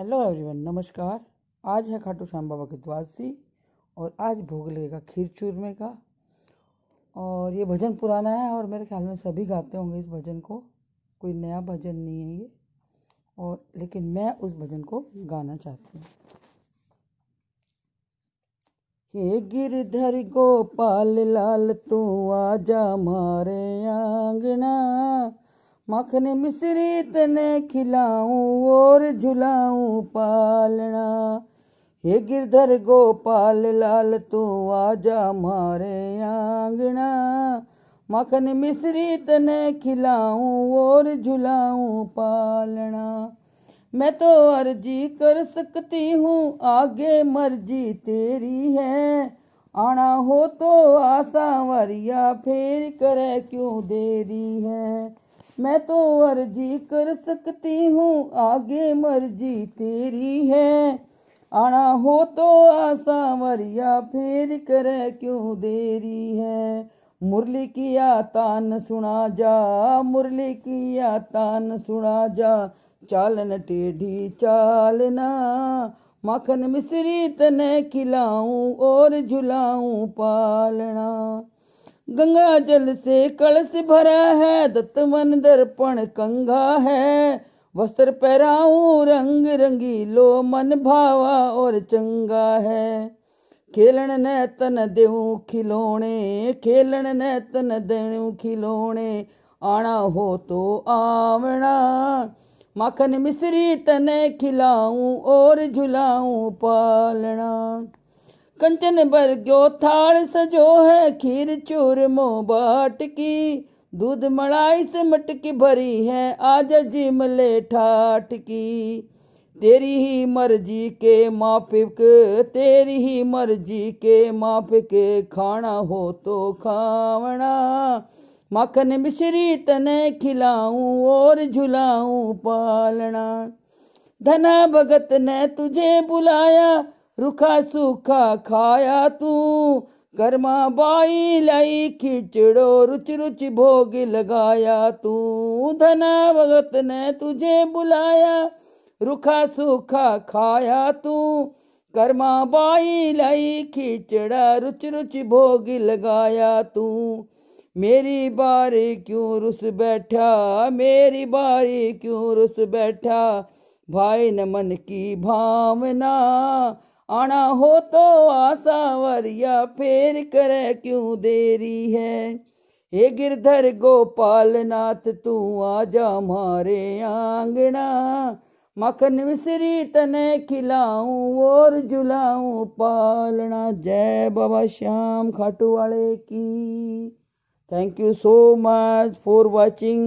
hello everyone नमस्कार आज है खाटू श्याम बाबा की द्वादशी और आज भोग लगेगा खीर चूरमे का और ये भजन पुराना है और मेरे ख्याल में सभी गाते होंगे इस भजन को कोई नया भजन नहीं है ये और लेकिन मैं उस भजन को गाना चाहती हूँ हे गिरधर गोपाल लाल तू आजा मारे आंगना मखन मिश्री तने खिलाऊं और झुलाऊं पालना हे गिरधर गोपाल लाल तू आजा मारे आंगना मखन मिश्री तने खिलाऊं और झुलाऊं पालना मैं तो अर्जी कर सकती हूँ आगे मर्जी तेरी है आना हो तो आशा वरिया फेर करे क्यों देरी है मैं तो अर्जी कर सकती हूँ आगे मर्जी तेरी है आना हो तो आशा मरिया फेर कर क्यों देरी है मुरली की तान सुना जा मुरली की तान सुना जा चालन टेढ़ी चालना मखन मिश्री तने खिलाऊं और झुलाऊं पालना गंगा जल से कलश भरा है दत्त मन दर्पण कंघा है वस्त्र पहराऊ रंग रंगीलो मन भावा और चंगा है खेलन न तन देऊ खिलौने खेलन न तन देऊ खिलौने आना हो तो आवना माखन मिश्री तने खिलाऊं और झुलाऊं पालना कंचन भर गो थाल सजो है खीर मो बाट की दूध मलाई से मटकी भरी है आज जिमले ठाट की तेरी ही मर्जी के माफिक तेरी ही मर्जी के माफिक खाना हो तो खावना मक्खन मिश्री तने खिलाऊं और झुलाऊं पालना धना भगत ने तुझे बुलाया रुखा सूखा खाया तू गर्मा बाई लाई खिचड़ो रुच रुच भोग लगाया तू धना भगत ने तुझे बुलाया रुखा सूखा खाया तू गर्मा बाई लाई खिचड़ा रुच रुच भोग लगाया तू मेरी बारी क्यों रुस बैठा मेरी बारी क्यों रुस बैठा भाई न मन की भावना आना हो तो आसावरिया फेर कर क्यों देरी है हे गिरधर गोपाल नाथ तू आ जा मारे आंगना मखन मिश्री तने खिलाऊं और जुलाऊं पालना जय बाबा श्याम खाटू वाले की thank you so much for watching